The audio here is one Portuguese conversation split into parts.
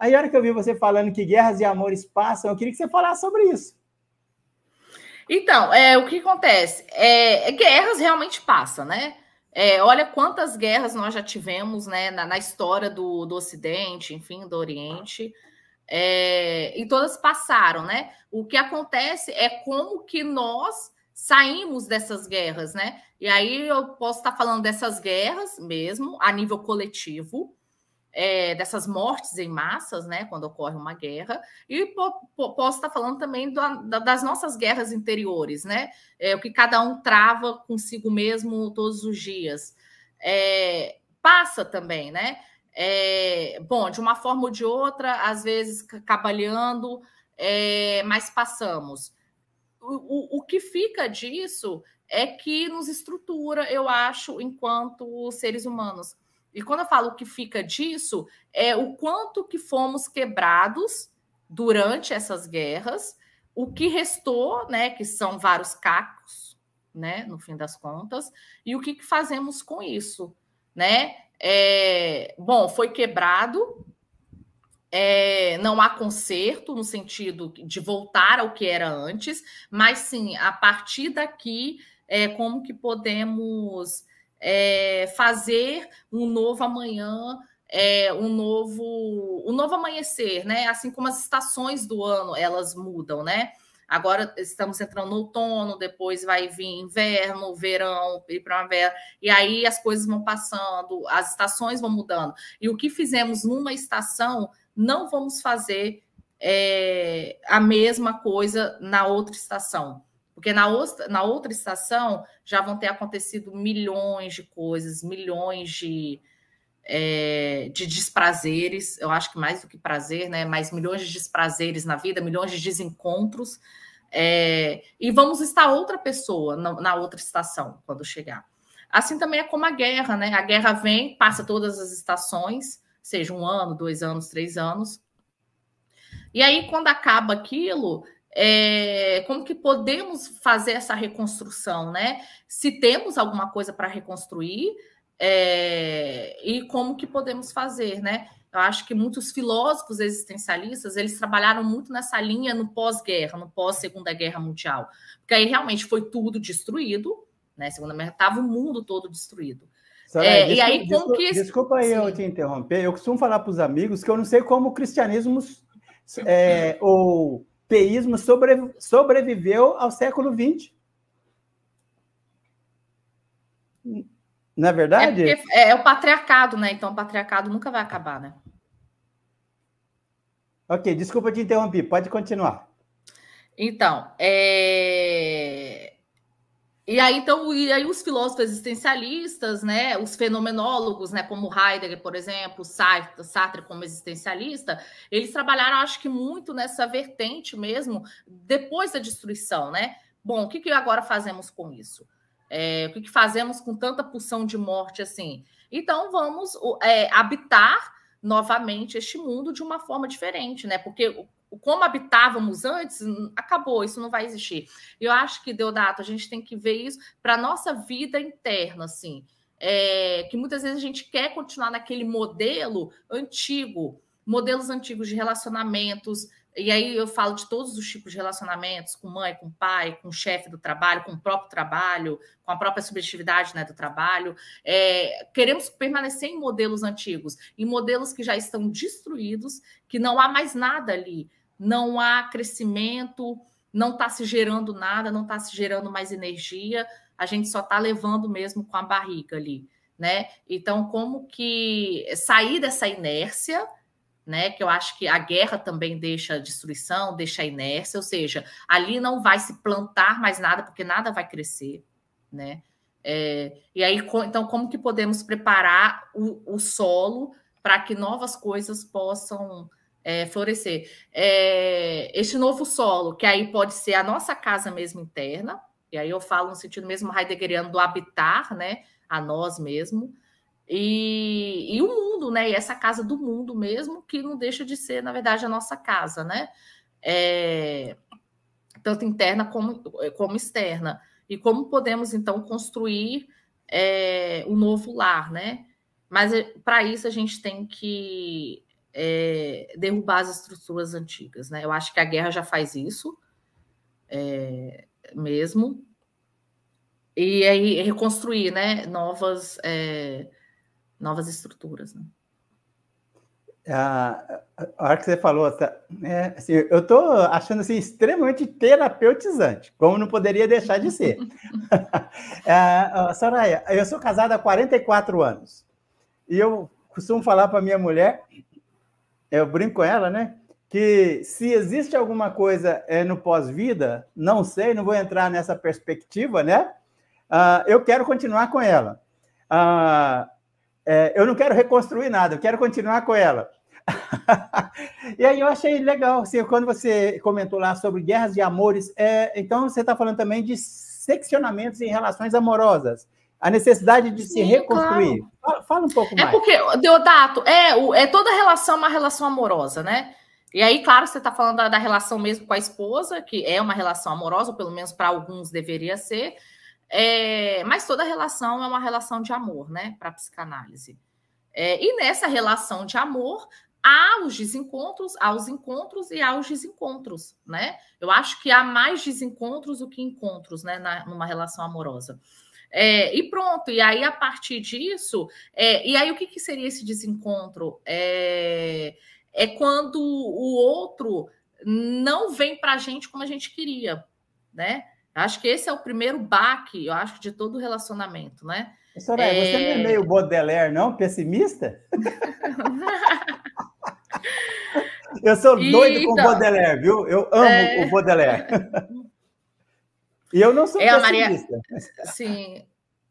Aí, a hora que eu vi você falando que guerras e amores passam, eu queria que você falasse sobre isso. Então, é, o que acontece? É, é, guerras realmente passam, né? É, olha quantas guerras nós já tivemos né, na, na história do, do Ocidente, enfim, do Oriente. É, e todas passaram, né? O que acontece é como que nós saímos dessas guerras, né? E aí eu posso estar falando dessas guerras mesmo, a nível coletivo, é, dessas mortes em massas, né, quando ocorre uma guerra, e po, po, posso estar falando também da, das nossas guerras interiores, né, é, o que cada um trava consigo mesmo todos os dias. É, passa também, né? É, bom, de uma forma ou de outra, às vezes cabalhando, é, mas passamos. O, o, o que fica disso é que nos estrutura, eu acho, enquanto seres humanos. E quando eu falo que fica disso, é o quanto que fomos quebrados durante essas guerras, o que restou, né, que são vários cacos, né, no fim das contas, e o que, que fazemos com isso, né? É, bom, foi quebrado, é, não há conserto no sentido de voltar ao que era antes, mas sim, a partir daqui, é, como que podemos é, fazer um novo amanhã, é, um novo, um novo amanhecer, né? Assim como as estações do ano elas mudam, né? Agora estamos entrando no outono, depois vai vir inverno, verão e primavera, e aí as coisas vão passando, as estações vão mudando. E o que fizemos numa estação, não vamos fazer é, a mesma coisa na outra estação. Porque na, outra, na outra estação já vão ter acontecido milhões de coisas, milhões de, é, de desprazeres. Eu acho que mais do que prazer, né? Mas milhões de desprazeres na vida, milhões de desencontros. É, e vamos estar outra pessoa na, na outra estação quando chegar. Assim também é como a guerra, né? A guerra vem, passa todas as estações, seja um ano, dois anos, três anos. E aí, quando acaba aquilo, é, como que podemos fazer essa reconstrução, né? Se temos alguma coisa para reconstruir é, e como que podemos fazer, né? Eu acho que muitos filósofos existencialistas eles trabalharam muito nessa linha no pós-guerra, no pós-segunda guerra mundial, porque aí realmente foi tudo destruído, né? Segunda guerra estava o mundo todo destruído. Sarah, é, desculpa, e aí como que desculpa aí eu te interromper. Eu costumo falar para os amigos que eu não sei como o cristianismo é, ou teísmo sobre, sobreviveu ao século XX. Não é verdade? É, porque, é, é, o patriarcado, né? Então o patriarcado nunca vai acabar, né? Ok, desculpa te interromper, pode continuar. Então, é... E aí, então, e aí os filósofos existencialistas, né, os fenomenólogos, né, como Heidegger, por exemplo, Sartre, Sartre como existencialista, eles trabalharam, acho que muito nessa vertente mesmo, depois da destruição, né? Bom, o que, que agora fazemos com isso? É, o que, que fazemos com tanta pulsão de morte assim? Então, vamos é, habitar novamente este mundo de uma forma diferente, né? Porque como habitávamos antes, acabou, isso não vai existir. Eu acho que, Deodato, a gente tem que ver isso para a nossa vida interna, assim. É, que muitas vezes a gente quer continuar naquele modelo antigo, modelos antigos de relacionamentos, e aí eu falo de todos os tipos de relacionamentos, com mãe, com pai, com chefe do trabalho, com o próprio trabalho, com a própria subjetividade né, do trabalho. É, queremos permanecer em modelos antigos, em modelos que já estão destruídos, que não há mais nada ali não há crescimento, não está se gerando nada, não está se gerando mais energia, a gente só está levando mesmo com a barriga ali, né? Então, como que sair dessa inércia, né? Que eu acho que a guerra também deixa destruição, deixa inércia, ou seja, ali não vai se plantar mais nada, porque nada vai crescer, né? É, e aí, então, como que podemos preparar o, o solo para que novas coisas possam é, florescer. É, este novo solo, que aí pode ser a nossa casa mesmo interna, e aí eu falo no sentido mesmo heideggeriano do habitar, né? A nós mesmo. E, e o mundo, né? E essa casa do mundo mesmo, que não deixa de ser, na verdade, a nossa casa, né? É, tanto interna como, como externa. E como podemos, então, construir o é, um novo lar, né? Mas é, para isso a gente tem que é, derrubar as estruturas antigas. Né? Eu acho que a guerra já faz isso é, mesmo. E aí reconstruir né, novas, é, novas estruturas. Né? a, hora que você falou, tá, né, assim, eu estou achando assim, extremamente terapeutizante, como não poderia deixar de ser. é, Soraya, eu sou casada há 44 anos e eu costumo falar para minha mulher eu brinco com ela, né? Que se existe alguma coisa é, no pós-vida, não sei, não vou entrar nessa perspectiva, né? Uh, eu quero continuar com ela. Uh, é, eu não quero reconstruir nada, eu quero continuar com ela. e aí eu achei legal, assim, quando você comentou lá sobre guerras de amores, é, então você está falando também de seccionamentos em relações amorosas a necessidade de Sim, se reconstruir. Claro. Fala, fala, um pouco é mais. É porque, Deodato, é, é toda relação uma relação amorosa, né? E aí, claro, você está falando da, da, relação mesmo com a esposa, que é uma relação amorosa, ou pelo menos para alguns deveria ser, é, mas toda relação é uma relação de amor, né? Para psicanálise. É, e nessa relação de amor, há os desencontros, há os encontros e há os desencontros, né? Eu acho que há mais desencontros do que encontros, né? Na, numa relação amorosa. É, e pronto, e aí a partir disso, é, e aí o que, que seria esse desencontro? É, é quando o outro não vem para a gente como a gente queria, né? Acho que esse é o primeiro baque, eu acho, de todo relacionamento, né? Soraya, é... você não é, é meio Baudelaire, não? Pessimista? eu sou doido então, com Baudelaire, viu? Eu amo é... o Baudelaire. E eu não sou é a Maria Sim.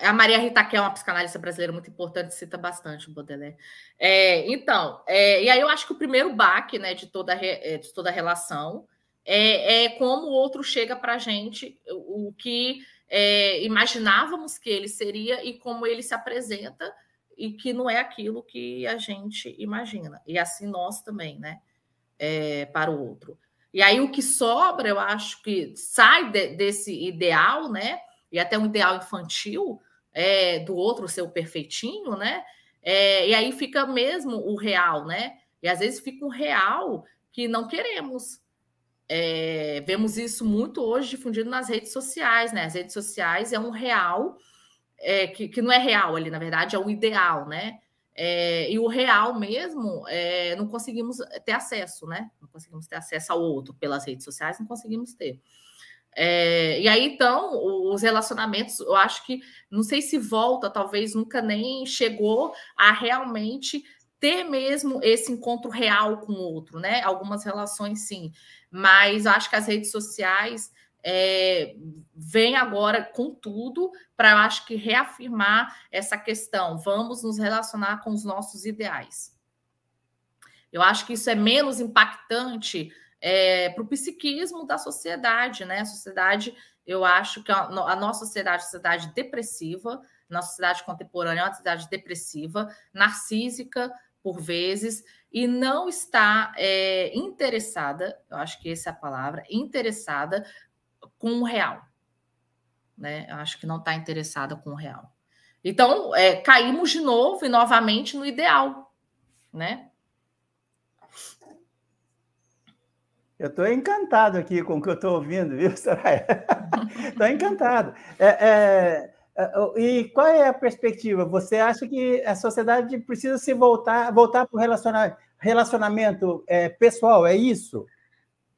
A Maria Rita, que é uma psicanalista brasileira muito importante, cita bastante o Baudelaire. É, então, é, e aí eu acho que o primeiro baque né, de, toda, é, de toda a relação é, é como o outro chega para a gente, o, o que é, imaginávamos que ele seria e como ele se apresenta e que não é aquilo que a gente imagina. E assim nós também, né? É, para o outro. E aí o que sobra, eu acho que sai de, desse ideal, né? E até um ideal infantil é, do outro ser o perfeitinho, né? É, e aí fica mesmo o real, né? E às vezes fica um real que não queremos. É, vemos isso muito hoje difundido nas redes sociais, né? As redes sociais é um real é, que, que não é real ali, na verdade, é um ideal, né? É, e o real mesmo, é, não conseguimos ter acesso, né? Não conseguimos ter acesso ao outro pelas redes sociais, não conseguimos ter. É, e aí, então, os relacionamentos, eu acho que, não sei se volta, talvez nunca nem chegou a realmente ter mesmo esse encontro real com o outro, né? Algumas relações, sim, mas eu acho que as redes sociais é, vem agora com tudo para, acho que, reafirmar essa questão. Vamos nos relacionar com os nossos ideais. Eu acho que isso é menos impactante é, para o psiquismo da sociedade, né? A sociedade, eu acho que a, a nossa sociedade, a sociedade depressiva, nossa sociedade contemporânea é uma sociedade depressiva, narcísica, por vezes, e não está é, interessada, eu acho que essa é a palavra, interessada com um real. Né? Eu acho que não está interessada com um real. Então, é, caímos de novo e novamente no ideal, né? Eu estou encantado aqui com o que eu estou ouvindo, viu, Soraya? Estou encantado. É, é, é e qual é a perspectiva? Você acha que a sociedade precisa se voltar, voltar para o relacionamento, relacionamento é, pessoal, é isso?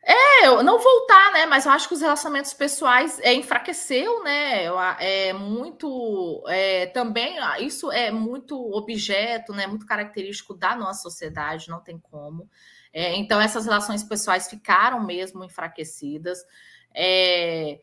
É, não voltar, né? Mas eu acho que os relacionamentos pessoais é, enfraqueceu, né? É muito. É, também, isso é muito objeto, né? Muito característico da nossa sociedade, não tem como. É, então, essas relações pessoais ficaram mesmo enfraquecidas. É,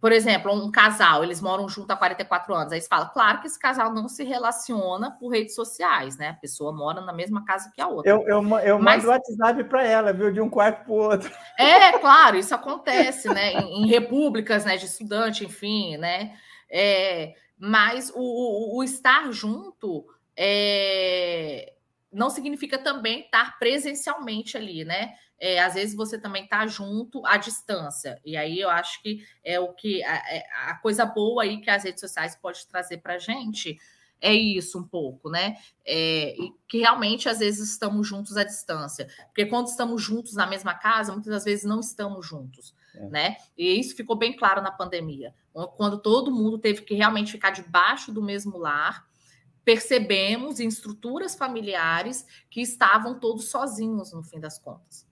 por exemplo, um casal, eles moram junto há 44 anos, aí você fala, claro que esse casal não se relaciona por redes sociais, né? A pessoa mora na mesma casa que a outra. Eu, eu, eu Mas... mando WhatsApp para ela, viu? De um quarto para o outro. É, claro, isso acontece, né? Em, em, repúblicas, né? De estudante, enfim, né? É, mas o, o, o estar junto é, não significa também estar presencialmente ali, né? É, às vezes você também está junto à distância. E aí eu acho que é o que a, é, a coisa boa aí que as redes sociais pode trazer para a gente é isso um pouco, né? É, que realmente às vezes estamos juntos à distância. Porque quando estamos juntos na mesma casa, muitas das vezes não estamos juntos, é. né? E isso ficou bem claro na pandemia. Quando todo mundo teve que realmente ficar debaixo do mesmo lar percebemos em estruturas familiares que estavam todos sozinhos no fim das contas.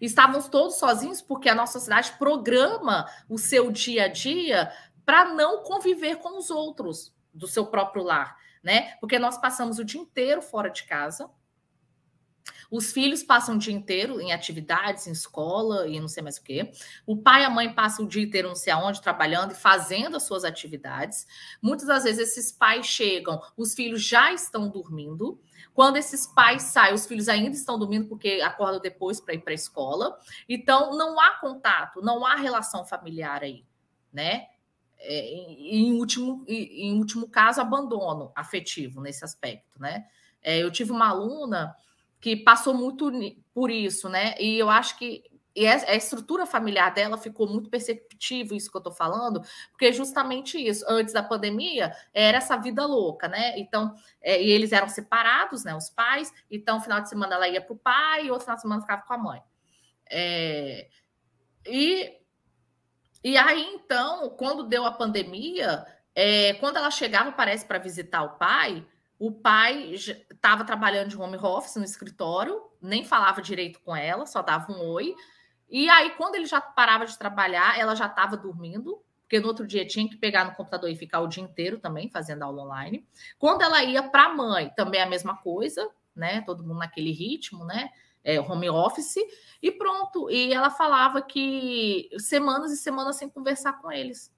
Estávamos todos sozinhos porque a nossa sociedade programa o seu dia a dia para não conviver com os outros do seu próprio lar, né? Porque nós passamos o dia inteiro fora de casa, os filhos passam o dia inteiro em atividades, em escola e não sei mais o quê. O pai e a mãe passam o dia inteiro não sei aonde, trabalhando e fazendo as suas atividades. Muitas das vezes esses pais chegam, os filhos já estão dormindo. Quando esses pais saem, os filhos ainda estão dormindo porque acordam depois para ir para a escola. Então não há contato, não há relação familiar aí, né? É, em último, em último caso, abandono afetivo nesse aspecto, né? É, eu tive uma aluna que passou muito por isso, né? E eu acho que e a estrutura familiar dela ficou muito perceptível, isso que eu tô falando, porque justamente isso, antes da pandemia, era essa vida louca, né? Então, é, e eles eram separados, né? Os pais, então, final de semana ela ia pro pai, e outro final de semana ficava com a mãe. É, e, e aí, então, quando deu a pandemia, é, quando ela chegava, parece, para visitar o pai, o pai estava trabalhando de home office no escritório, nem falava direito com ela, só dava um oi. E aí, quando ele já parava de trabalhar, ela já estava dormindo, porque no outro dia tinha que pegar no computador e ficar o dia inteiro também fazendo aula online. Quando ela ia para a mãe, também é a mesma coisa, né? Todo mundo naquele ritmo, né? É, home office, e pronto. E ela falava que semanas e semanas sem conversar com eles.